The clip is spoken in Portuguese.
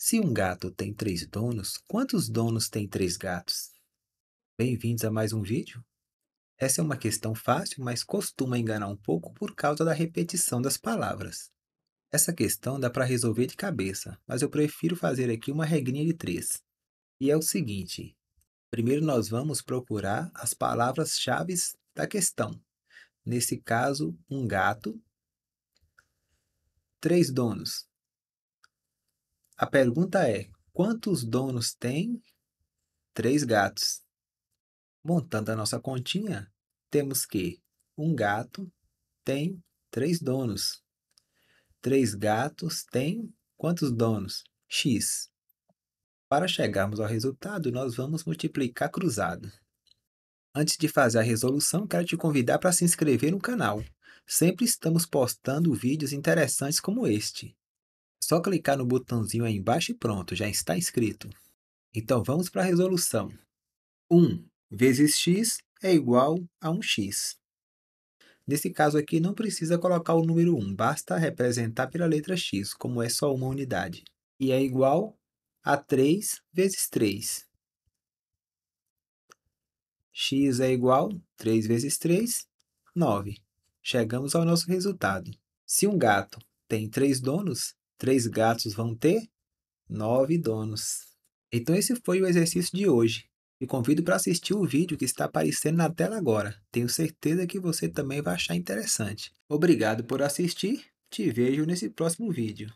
Se um gato tem três donos, quantos donos tem três gatos? Bem-vindos a mais um vídeo. Essa é uma questão fácil, mas costuma enganar um pouco por causa da repetição das palavras. Essa questão dá para resolver de cabeça, mas eu prefiro fazer aqui uma regrinha de três. E é o seguinte: primeiro nós vamos procurar as palavras-chave da questão. Nesse caso, um gato, três donos. A pergunta é: quantos donos tem? Três gatos. Montando a nossa continha, temos que um gato tem três donos. Três gatos têm quantos donos? X. Para chegarmos ao resultado, nós vamos multiplicar cruzado. Antes de fazer a resolução, quero te convidar para se inscrever no canal. Sempre estamos postando vídeos interessantes como este. Só clicar no botãozinho aí embaixo e pronto, já está escrito. Então vamos para a resolução. 1 vezes x é igual a 1x. Nesse caso aqui, não precisa colocar o número 1, basta representar pela letra x, como é só uma unidade. E é igual a 3 vezes 3. x é igual a 3 vezes 3, 9. Chegamos ao nosso resultado. Se um gato tem três donos, Três gatos vão ter nove donos. Então esse foi o exercício de hoje. Te convido para assistir o vídeo que está aparecendo na tela agora. Tenho certeza que você também vai achar interessante. Obrigado por assistir. Te vejo nesse próximo vídeo.